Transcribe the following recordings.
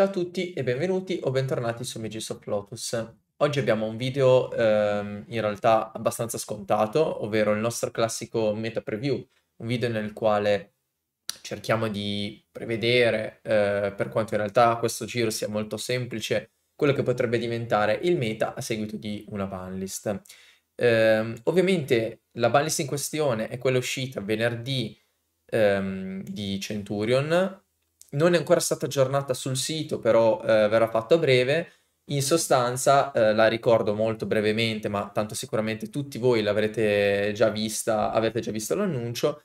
Ciao a tutti e benvenuti o bentornati su Magis of Lotus. Oggi abbiamo un video ehm, in realtà abbastanza scontato, ovvero il nostro classico meta preview, un video nel quale cerchiamo di prevedere, eh, per quanto in realtà questo giro sia molto semplice, quello che potrebbe diventare il meta a seguito di una banlist. Ehm, ovviamente la banlist in questione è quella uscita venerdì ehm, di Centurion, non è ancora stata aggiornata sul sito, però eh, verrà fatto a breve. In sostanza, eh, la ricordo molto brevemente, ma tanto sicuramente tutti voi l'avrete già vista, avete già visto l'annuncio.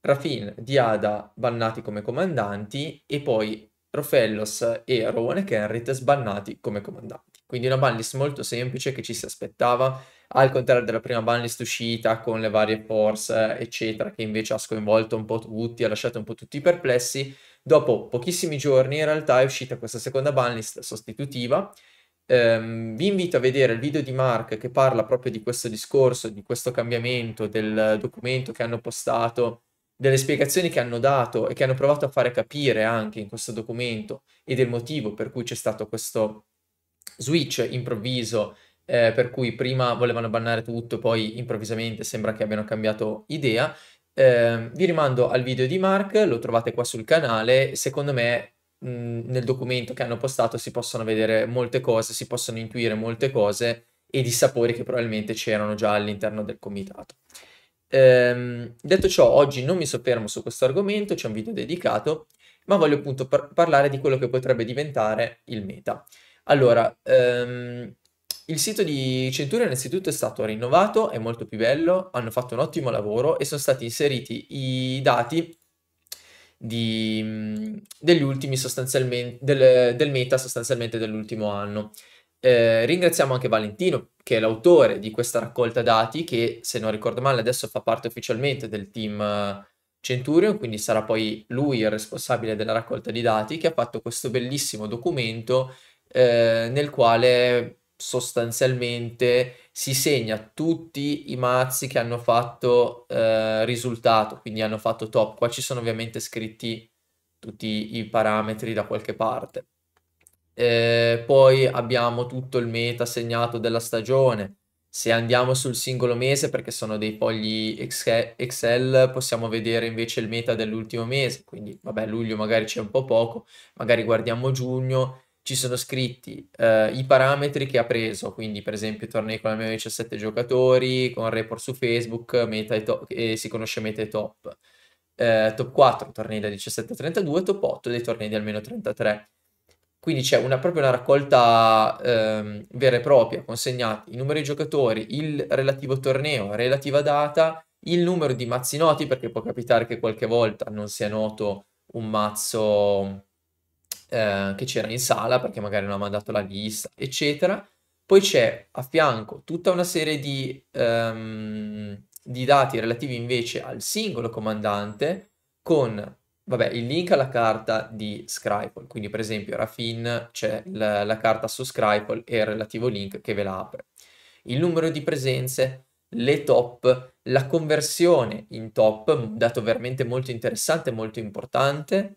Rafin, Diada bannati come comandanti e poi Rofellos e Rowan e Kenrit sbannati come comandanti. Quindi una banlist molto semplice che ci si aspettava, al contrario della prima banlist uscita con le varie force, eccetera, che invece ha sconvolto un po' tutti, ha lasciato un po' tutti perplessi. Dopo pochissimi giorni in realtà è uscita questa seconda banlist sostitutiva. Um, vi invito a vedere il video di Mark che parla proprio di questo discorso, di questo cambiamento, del documento che hanno postato, delle spiegazioni che hanno dato e che hanno provato a fare capire anche in questo documento e del motivo per cui c'è stato questo switch improvviso eh, per cui prima volevano bannare tutto, poi improvvisamente sembra che abbiano cambiato idea eh, vi rimando al video di Mark, lo trovate qua sul canale, secondo me mh, mhmm, nel documento che hanno postato si possono vedere molte cose, si possono intuire molte cose e di sapori che probabilmente c'erano già all'interno del comitato. Eh, detto ciò, oggi non mi soffermo su questo argomento, c'è un video dedicato, ma voglio appunto par- parlare di quello che potrebbe diventare il meta. Allora, ehm, il sito di Centurion innanzitutto è stato rinnovato, è molto più bello, hanno fatto un ottimo lavoro e sono stati inseriti i dati di, degli ultimi sostanzialmente, del, del, meta sostanzialmente dell'ultimo anno. Eh, ringraziamo anche Valentino che è l'autore di questa raccolta dati che se non ricordo male adesso fa parte ufficialmente del team eh, Centurion, quindi sarà poi lui il responsabile della raccolta di dati che ha fatto questo bellissimo documento eh, nel quale sostanzialmente si segna tutti i mazzi che hanno fatto eh, risultato, quindi hanno fatto top. Qua ci sono ovviamente scritti tutti i parametri da qualche parte. Eh, poi abbiamo tutto il meta segnato della stagione. Se andiamo sul singolo mese, perché sono dei fogli Excel, possiamo vedere invece il meta dell'ultimo mese. Quindi, vabbè, luglio magari c'è un po' poco, magari guardiamo giugno ci sono scritti eh, i parametri che ha preso, quindi per esempio tornei con almeno 17 giocatori, con report su Facebook, meta e, top, e si conosce meta e top. Eh, top 4 tornei da 17 a 32, top 8 dei tornei di almeno 33. Quindi c'è una, proprio una raccolta ehm, vera e propria, consegnati i numeri di giocatori, il relativo torneo, relativa data, il numero di mazzi noti, perché può capitare che qualche volta non sia noto un mazzo eh, che c'era in sala perché magari non ha mandato la lista, eccetera. Poi c'è a fianco tutta una serie di, um, di dati relativi invece al singolo comandante con vabbè, il link alla carta di Scribble, quindi per esempio Rafin c'è la, la, carta su Scribble e il relativo link che ve la apre. Il numero di presenze, le top, la conversione in top, dato veramente molto interessante e molto importante,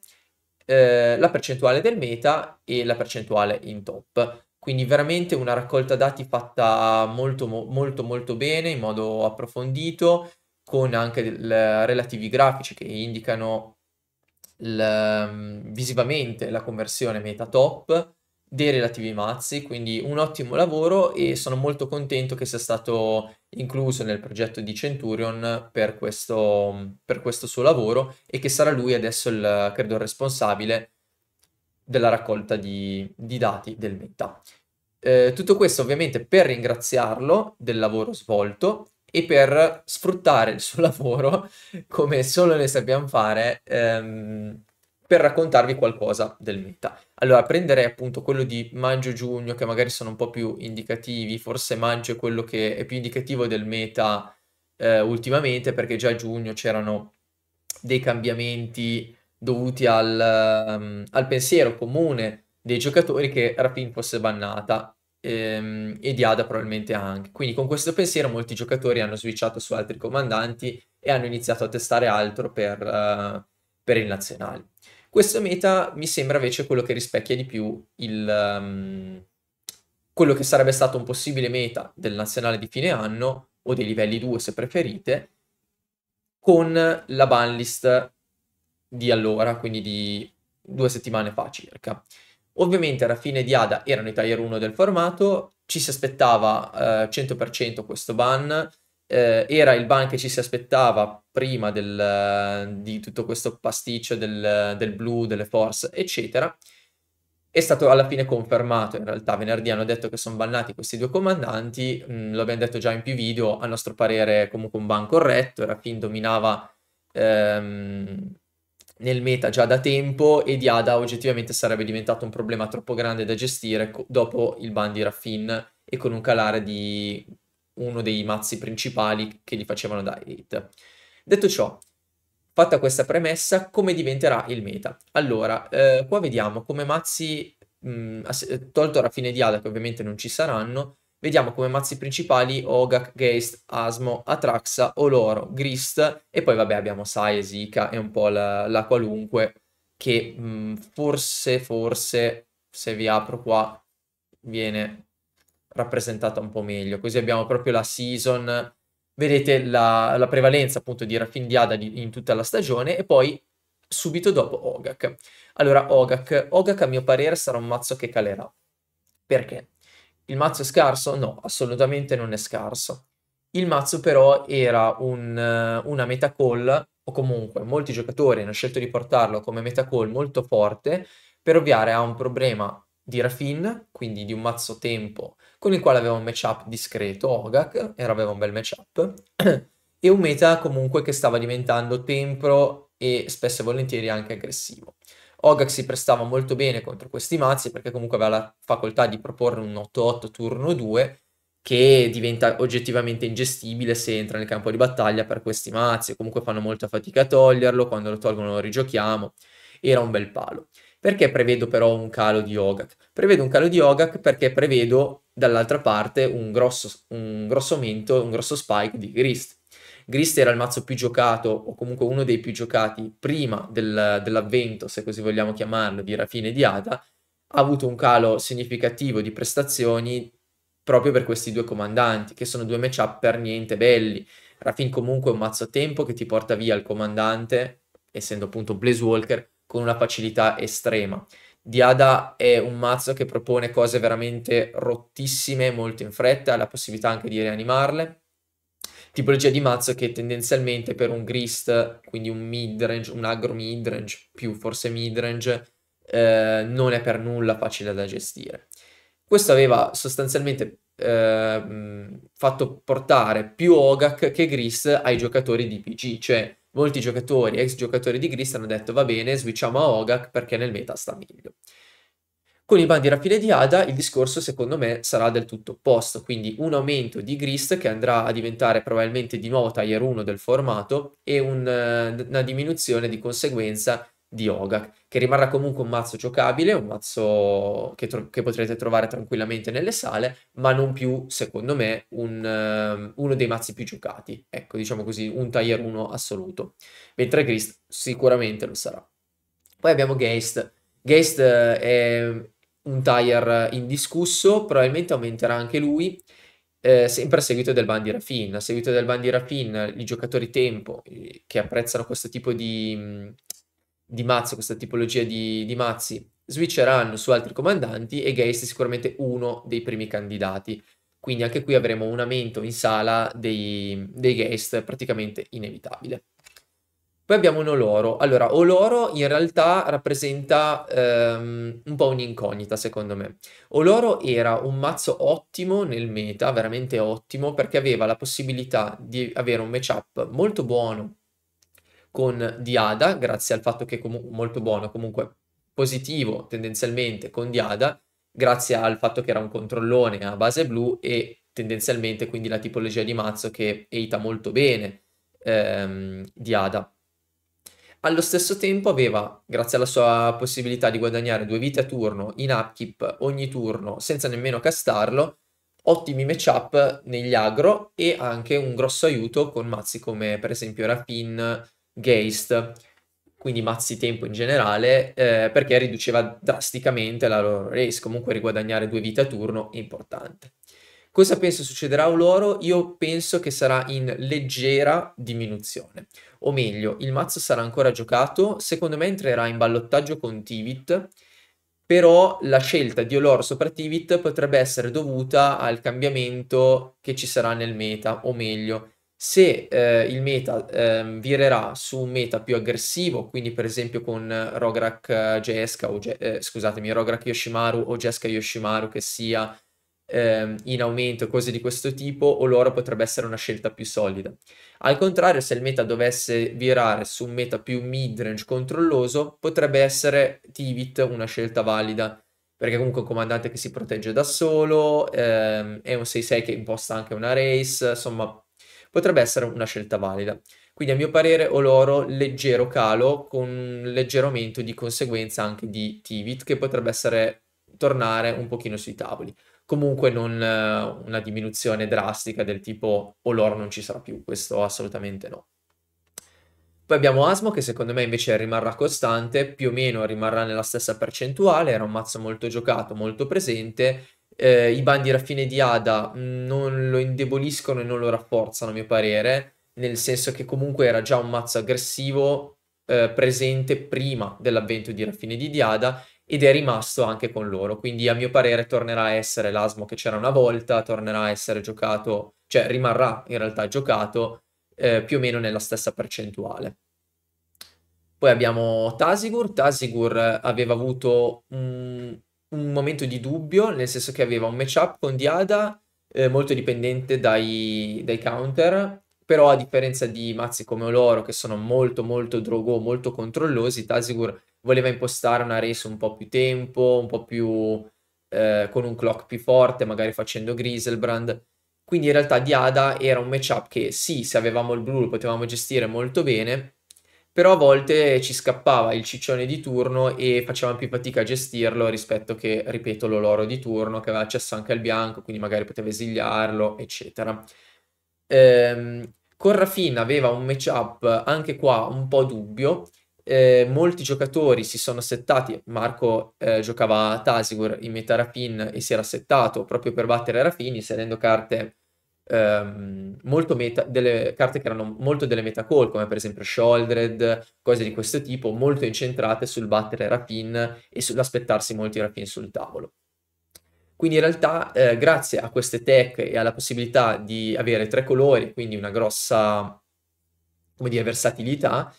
eh, la percentuale del meta e la percentuale in top. Quindi veramente una raccolta dati fatta molto molto molto bene, in modo approfondito, con anche del, relativi grafici che indicano l, mm, visivamente la conversione meta top dei relativi mazzi, quindi un ottimo lavoro e sono molto contento che sia stato incluso nel progetto di Centurion per questo, per questo suo lavoro e che sarà lui adesso il, credo, il responsabile della raccolta di, di dati del meta. Eh, tutto questo ovviamente per ringraziarlo del lavoro svolto e per sfruttare il suo lavoro, come solo ne sappiamo fare, ehm, per raccontarvi qualcosa del meta. Allora, prenderei appunto quello di maggio-giugno, che magari sono un po' più indicativi, forse maggio è quello che è più indicativo del meta eh, ultimamente, perché già a giugno c'erano dei cambiamenti dovuti al, um, al pensiero comune dei giocatori che Rapin fosse bannata ehm, e Diada probabilmente anche. Quindi con questo pensiero molti giocatori hanno switchato su altri comandanti e hanno iniziato a testare altro per, uh, per il nazionale. Questo meta mi sembra invece quello che rispecchia di più il, um, quello che sarebbe stato un possibile meta del nazionale di fine anno o dei livelli 2 se preferite, con la banlist di allora, quindi di due settimane fa circa. Ovviamente alla fine di Ada erano i tier 1 del formato, ci si aspettava eh, 100% questo ban, eh, era il ban che ci si aspettava prima del, eh, di tutto questo pasticcio del, del blu, delle force, eccetera è stato alla fine confermato. In realtà, venerdì hanno detto che sono bannati questi due comandanti. Mm, lo abbiamo detto già in più video. A nostro parere, comunque, un ban corretto. Raffin dominava ehm, nel meta già da tempo. E Diada oggettivamente sarebbe diventato un problema troppo grande da gestire co- dopo il ban di Raffin e con un calare di uno dei mazzi principali che gli facevano da Elite. Detto ciò, fatta questa premessa, come diventerà il meta? Allora, eh, qua vediamo come mazzi, mh, mm, tolto Raffine di Ada, che ovviamente non ci saranno, vediamo come mazzi principali Ogak, Geist, Asmo, Atraxa, Oloro, Grist e poi vabbè abbiamo Sae, Zika e un po' la, la qualunque che mh, mm, forse, forse, se vi apro qua, viene rappresentata un po' meglio. Così abbiamo proprio la season, vedete la, la prevalenza appunto di Rafindiada in tutta la stagione e poi subito dopo Ogak. Allora Ogak, Ogak a mio parere sarà un mazzo che calerà. Perché? Il mazzo è scarso? No, assolutamente non è scarso. Il mazzo però era un, una meta call, o comunque molti giocatori hanno scelto di portarlo come meta call molto forte per ovviare a un problema di Rafin, quindi di un mazzo tempo con il quale aveva un matchup discreto, Ogak, era, aveva un bel matchup, e un meta comunque che stava diventando tempo e spesso e volentieri anche aggressivo. Ogak si prestava molto bene contro questi mazzi perché comunque aveva la facoltà di proporre un 8-8 turno 2 che diventa oggettivamente ingestibile se entra nel campo di battaglia per questi mazzi, comunque fanno molta fatica a toglierlo, quando lo tolgono lo rigiochiamo, era un bel palo. Perché prevedo però un calo di OGAC? Prevedo un calo di OGAC perché prevedo dall'altra parte un grosso, un grosso aumento, un grosso spike di Grist. Grist era il mazzo più giocato, o comunque uno dei più giocati prima del, dell'avvento, se così vogliamo chiamarlo, di Rafine e di Ada. Ha avuto un calo significativo di prestazioni proprio per questi due comandanti, che sono due matchup per niente belli. Rafin comunque è un mazzo a tempo che ti porta via il comandante, essendo appunto Blazewalker, Walker, con una facilità estrema. Diada è un mazzo che propone cose veramente rottissime molto in fretta, ha la possibilità anche di rianimarle. Tipologia di mazzo che tendenzialmente per un grist, quindi un midrange, un aggro midrange, più forse midrange, eh, non è per nulla facile da gestire. Questo aveva sostanzialmente eh, fatto portare più Ogak che grist ai giocatori di PG, cioè molti giocatori, ex giocatori di Grist hanno detto va bene, switchiamo a Ogak perché nel meta sta meglio. Con i bandi rapide di Ada il discorso secondo me sarà del tutto opposto, quindi un aumento di Grist che andrà a diventare probabilmente di nuovo tier 1 del formato e un, eh, una diminuzione di conseguenza di Ogak, che rimarrà comunque un mazzo giocabile, un mazzo che, tro- che potrete trovare tranquillamente nelle sale, ma non più, secondo me, un, um, uno dei mazzi più giocati. Ecco, diciamo così, un tier 1 assoluto. Mentre Grist sicuramente lo sarà. Poi abbiamo Geist. Geist eh, è un tier indiscusso, probabilmente aumenterà anche lui, eh, sempre a seguito del ban di Raffin. A seguito del ban di Raffin, i giocatori tempo eh, che apprezzano questo tipo di di mazzo, questa tipologia di, di mazzi, switcheranno su altri comandanti e Geist è sicuramente uno dei primi candidati. Quindi anche qui avremo un aumento in sala dei, dei Geist praticamente inevitabile. Poi abbiamo un Oloro. Allora, Oloro in realtà rappresenta ehm, un po' un'incognita, secondo me. Oloro era un mazzo ottimo nel meta, veramente ottimo, perché aveva la possibilità di avere un matchup molto buono con Diada, grazie al fatto che è com- molto buono, comunque positivo tendenzialmente con Diada, grazie al fatto che era un controllone a base blu e tendenzialmente quindi la tipologia di mazzo che eita molto bene ehm, Diada. Allo stesso tempo aveva, grazie alla sua possibilità di guadagnare due vite a turno in upkeep ogni turno senza nemmeno castarlo, ottimi matchup negli agro e anche un grosso aiuto con mazzi come per esempio Rapin, Geist, quindi mazzi tempo in generale, eh, perché riduceva drasticamente la loro race, comunque riguadagnare due vite a turno è importante. Cosa penso succederà a loro? Io penso che sarà in leggera diminuzione. O meglio, il mazzo sarà ancora giocato, secondo me entrerà in ballottaggio con Tivit, però la scelta di Oloro sopra Tivit potrebbe essere dovuta al cambiamento che ci sarà nel meta, o meglio, se eh, il meta eh, virerà su un meta più aggressivo, quindi per esempio con Rograk eh, Jeska o eh, scusatemi, Rograk Yoshimaru o Jeska Yoshimaru che sia ehm, in aumento e cose di questo tipo, o l'oro potrebbe essere una scelta più solida. Al contrario, se il meta dovesse virare su un meta più midrange controlloso, potrebbe essere Tivit una scelta valida, perché comunque è un comandante che si protegge da solo, ehm, è un 6-6 che imposta anche una race, insomma potrebbe essere una scelta valida. Quindi a mio parere Oloro leggero calo con un leggero aumento di conseguenza anche di Tivit che potrebbe essere tornare un pochino sui tavoli. Comunque non eh, una diminuzione drastica del tipo Oloro non ci sarà più, questo assolutamente no. Poi abbiamo Asmo che secondo me invece rimarrà costante, più o meno rimarrà nella stessa percentuale, era un mazzo molto giocato, molto presente eh, i bandi raffine di Ada mm, non lo indeboliscono e non lo rafforzano, a mio parere, nel senso che comunque era già un mazzo aggressivo eh, presente prima dell'avvento di raffine di Diada ed è rimasto anche con loro, quindi a mio parere tornerà a essere l'asmo che c'era una volta, tornerà a essere giocato, cioè rimarrà in realtà giocato eh, più o meno nella stessa percentuale. Poi abbiamo Tasigur, Tasigur aveva avuto un un momento di dubbio, nel senso che aveva un matchup con Diada eh, molto dipendente dai, dai, counter, però a differenza di mazzi come Oloro che sono molto molto drogò, molto controllosi, Tasigur voleva impostare una race un po' più tempo, un po' più eh, con un clock più forte, magari facendo Griselbrand. Quindi in realtà Diada era un matchup che sì, se avevamo il blu lo potevamo gestire molto bene, però a volte ci scappava il ciccione di turno e facevamo più fatica a gestirlo rispetto che, ripeto, l'oloro di turno che aveva accesso anche al bianco, quindi magari poteva esiliarlo, eccetera. Ehm, con Rafin aveva un matchup anche qua un po' dubbio. Eh, molti giocatori si sono settati. Marco eh, giocava a Tasigur in meta Rafin e si era settato proprio per battere Rafin, inserendo carte Ehm, molto meta, delle carte che erano molto delle meta call, come per esempio Shouldered, cose di questo tipo, molto incentrate sul battere rapin e sull'aspettarsi molti rapin sul tavolo. Quindi in realtà, eh, grazie a queste tech e alla possibilità di avere tre colori, quindi una grossa come dire, versatilità,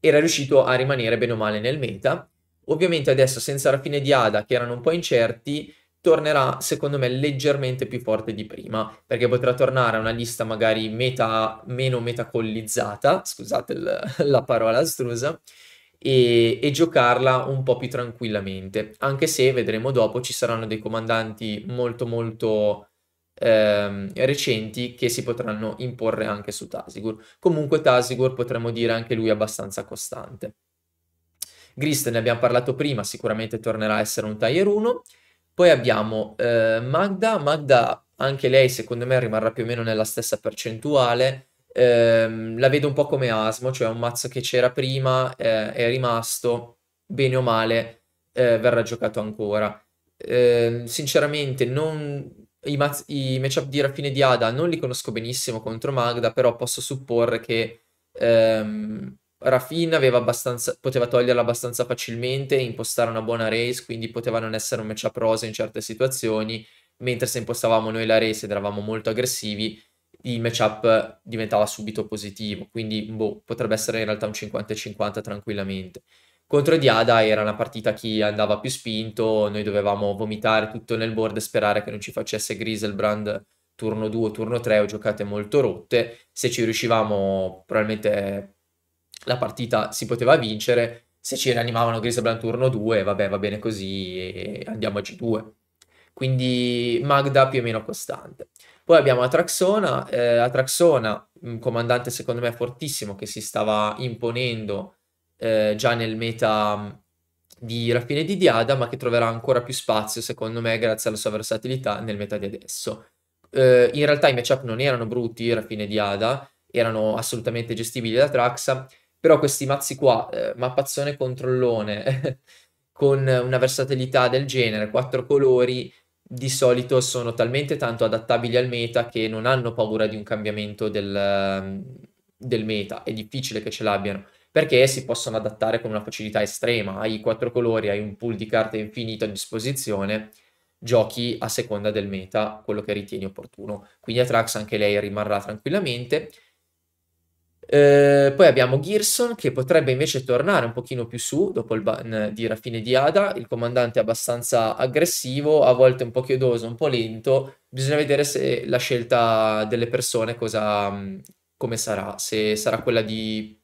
era riuscito a rimanere bene o male nel meta. Ovviamente adesso senza Raffine di Ada, che erano un po' incerti, tornerà secondo me leggermente più forte di prima, perché potrà tornare a una lista magari meta, meno metacollizzata, scusate il, la parola astrusa, e, e, giocarla un po' più tranquillamente, anche se vedremo dopo ci saranno dei comandanti molto molto ehm, recenti che si potranno imporre anche su Tasigur. Comunque Tasigur potremmo dire anche lui abbastanza costante. Grist ne abbiamo parlato prima, sicuramente tornerà a essere un tier 1 poi abbiamo eh, Magda, Magda anche lei secondo me rimarrà più o meno nella stessa percentuale, ehm, la vedo un po' come Asmo, cioè un mazzo che c'era prima, eh, è rimasto, bene o male eh, verrà giocato ancora. Ehm, sinceramente non, i, mazz- i matchup di Raffine di Ada non li conosco benissimo contro Magda, però posso supporre che... Ehm, Rafin aveva abbastanza, poteva toglierla abbastanza facilmente, impostare una buona race, quindi poteva non essere un matchup rosa in certe situazioni, mentre se impostavamo noi la race ed eravamo molto aggressivi, il matchup diventava subito positivo, quindi boh, potrebbe essere in realtà un 50-50 tranquillamente. Contro Diada era una partita che andava più spinto, noi dovevamo vomitare tutto nel board e sperare che non ci facesse Griselbrand turno 2 turno 3 o giocate molto rotte. Se ci riuscivamo probabilmente la partita si poteva vincere, se ci rianimavano Griezmann turno 2, vabbè, va bene così e andiamo a G2. Quindi Magda più o meno costante. Poi abbiamo Atraxona, eh, Atraxona, un comandante secondo me fortissimo che si stava imponendo eh, già nel meta mm, di Raffine di Diada, ma che troverà ancora più spazio secondo me grazie alla sua versatilità nel meta di adesso. Eh, in realtà i matchup non erano brutti, Raffine di Diada, erano assolutamente gestibili da Traxa, però questi mazzi qua, eh, mappazzone controllone, con una versatilità del genere, quattro colori, di solito sono talmente tanto adattabili al meta che non hanno paura di un cambiamento del, ehm, del meta. È difficile che ce l'abbiano perché si possono adattare con una facilità estrema. Hai quattro colori, hai un pool di carte infinito a disposizione, giochi a seconda del meta quello che ritieni opportuno. Quindi Atrax anche lei rimarrà tranquillamente. Eh, poi abbiamo Gerson che potrebbe invece tornare un pochino più su dopo il ban di Raffine di Ada, il comandante è abbastanza aggressivo, a volte un po' chiodoso, un po' lento, bisogna vedere se la scelta delle persone cosa, mm, come sarà, se sarà quella di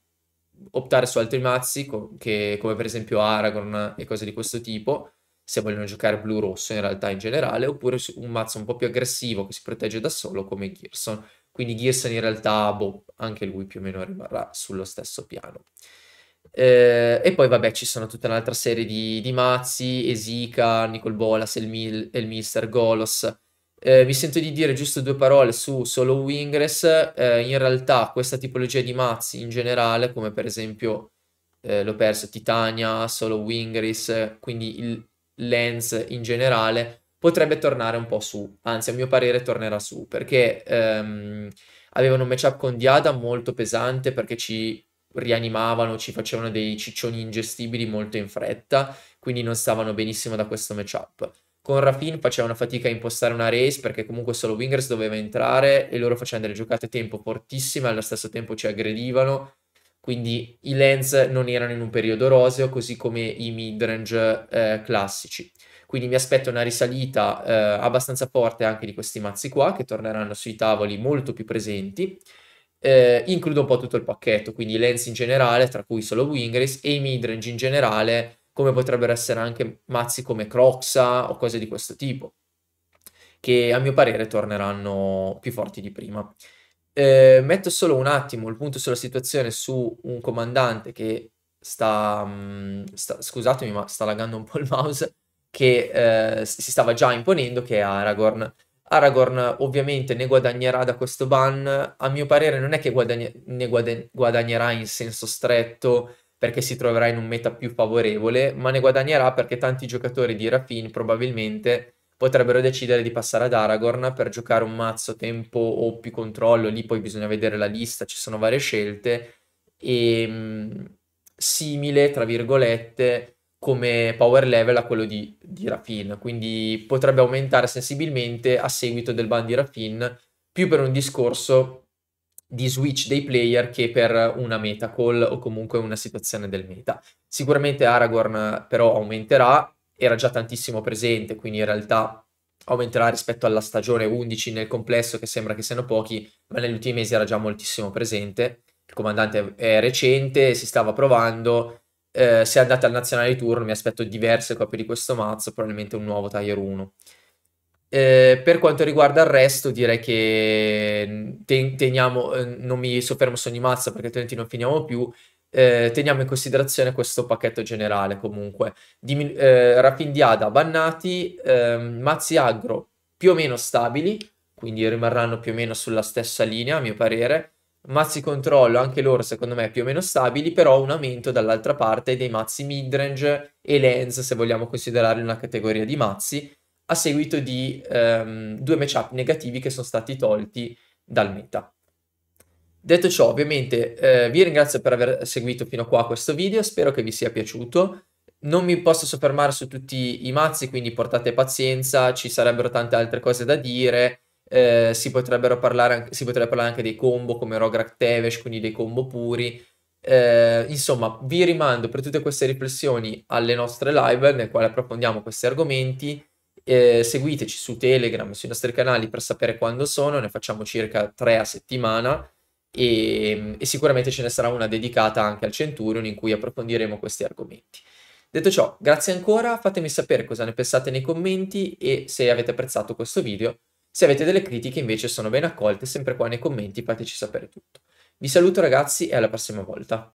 optare su altri mazzi co- che, come per esempio Aragorn e cose di questo tipo, se vogliono giocare blu-rosso in realtà in generale, oppure un mazzo un po' più aggressivo che si protegge da solo come Gerson. Quindi Gearson in realtà, boh, anche lui più o meno rimarrà sullo stesso piano. Eh, e poi vabbè ci sono tutta un'altra serie di, di mazzi, Esika, Nicol Bolas, il mister Golos. Eh, mi sento di dire giusto due parole su solo Wingress. Eh, in realtà questa tipologia di mazzi in generale, come per esempio eh, l'ho perso Titania, solo Wingress, quindi il Lens in generale, potrebbe tornare un po' su, anzi a mio parere tornerà su, perché ehm, avevano un matchup con Diada molto pesante perché ci rianimavano, ci facevano dei ciccioni ingestibili molto in fretta, quindi non stavano benissimo da questo matchup. Con Rafin facevano fatica a impostare una race perché comunque solo Wingers doveva entrare e loro facevano delle giocate a tempo fortissime, allo stesso tempo ci aggredivano, quindi i lens non erano in un periodo roseo, così come i midrange eh, classici quindi mi aspetto una risalita eh, abbastanza forte anche di questi mazzi qua che torneranno sui tavoli molto più presenti. Eh, includo un po' tutto il pacchetto, quindi lens in generale, tra cui solo Wingris, e i midrange in generale, come potrebbero essere anche mazzi come Croxa o cose di questo tipo, che a mio parere torneranno più forti di prima. Eh, metto solo un attimo il punto sulla situazione su un comandante che sta, mm, sta scusatemi ma sta laggando un po' il mouse, che eh, si stava già imponendo, che è Aragorn. Aragorn ovviamente ne guadagnerà da questo ban, a mio parere non è che guadagn- ne guadagn- guadagnerà in senso stretto perché si troverà in un meta più favorevole, ma ne guadagnerà perché tanti giocatori di Rafin probabilmente potrebbero decidere di passare ad Aragorn per giocare un mazzo tempo o più controllo, lì poi bisogna vedere la lista, ci sono varie scelte, e ehm, simile, tra virgolette, come power level a quello di, di Raffin, quindi potrebbe aumentare sensibilmente a seguito del ban di Raffin, più per un discorso di switch dei player che per una meta call o comunque una situazione del meta. Sicuramente Aragorn però aumenterà, era già tantissimo presente, quindi in realtà aumenterà rispetto alla stagione 11 nel complesso che sembra che siano pochi, ma negli ultimi mesi era già moltissimo presente. Il comandante è recente, si stava provando eh, se andate al nazionale di turno mi aspetto diverse copie di questo mazzo, probabilmente un nuovo Tier 1. Eh, per quanto riguarda il resto, direi che mm, ten- teniamo, eh, non mi soffermo su ogni mazzo perché altrimenti non finiamo più. Eh, teniamo in considerazione questo pacchetto generale comunque Dimin- eh, Rapindiada bannati ehm, mazzi agro più o meno stabili quindi rimarranno più o meno sulla stessa linea a mio parere mazzi controllo anche loro secondo me più o meno stabili, però un aumento dall'altra parte dei mazzi midrange e lens se vogliamo considerarli una categoria di mazzi, a seguito di um, due matchup negativi che sono stati tolti dal meta. Detto ciò, ovviamente eh, vi ringrazio per aver seguito fino a qua questo video, spero che vi sia piaciuto. Non mi posso soffermare su tutti i mazzi, quindi portate pazienza, ci sarebbero tante altre cose da dire eh, si, potrebbero parlare, si potrebbe parlare anche dei combo come Rograk Tevesh, quindi dei combo puri. Eh, insomma, vi rimando per tutte queste riflessioni alle nostre live nel quale approfondiamo questi argomenti. Eh, seguiteci su Telegram, sui nostri canali per sapere quando sono, ne facciamo circa tre a settimana e, e sicuramente ce ne sarà una dedicata anche al Centurion in cui approfondiremo questi argomenti. Detto ciò, grazie ancora, fatemi sapere cosa ne pensate nei commenti e se avete apprezzato questo video se avete delle critiche invece sono ben accolte sempre qua nei commenti, fateci sapere tutto. Vi saluto ragazzi e alla prossima volta.